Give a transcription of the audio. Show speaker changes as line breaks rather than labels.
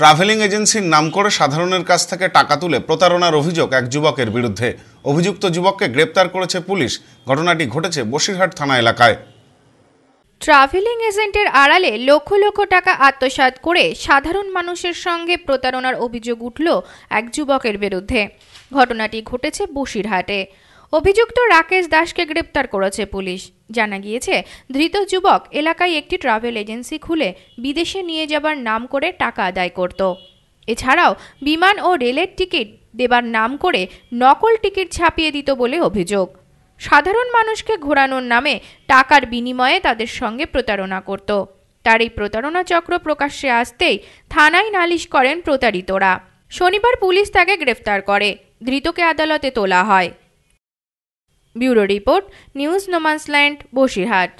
travelling এজেন্সির নাম করে সাধারণের কাছ থেকে টাকা তুলে প্রতারণার অভিযোগ এক যুবকের বিরুদ্ধে অভিযুক্ত যুবককে গ্রেপ্তার করেছে পুলিশ ঘটনাটি ঘটেছে বসিরহাট থানা এলাকায়
ট্রাভেলিং এজেন্টের আড়ালে লক্ষ লক্ষ টাকা আত্মসাত করে সাধারণ মানুষের সঙ্গে প্রতারণার অভিযোগ উঠল এক যুবকের বিরুদ্ধে ঘটনাটি ঘটেছে বসিরহাটে অভিযুক্ত রাকেশ দাসকে গ্রেপ্তার করেছে পুলিশ জানা গিয়েছে ধৃত যুবক এলাকায় একটি ট্রাভেল এজেন্সি খুলে বিদেশে নিয়ে যাবার নাম করে টাকা আদায় করত এছাড়াও বিমান ও রেলের টিকিট দেবার নাম করে নকল টিকিট ছাপিয়ে দিত বলে অভিযোগ সাধারণ মানুষকে ঘোরানোর নামে টাকার বিনিময়ে তাদের সঙ্গে প্রতারণা করত তার এই প্রতারণা চক্র প্রকাশ্যে আসতেই থানায় নালিশ করেন প্রতারিতরা শনিবার পুলিশ তাকে গ্রেফতার করে ধৃতকে আদালতে তোলা হয় bureau report news no man's land Basirhat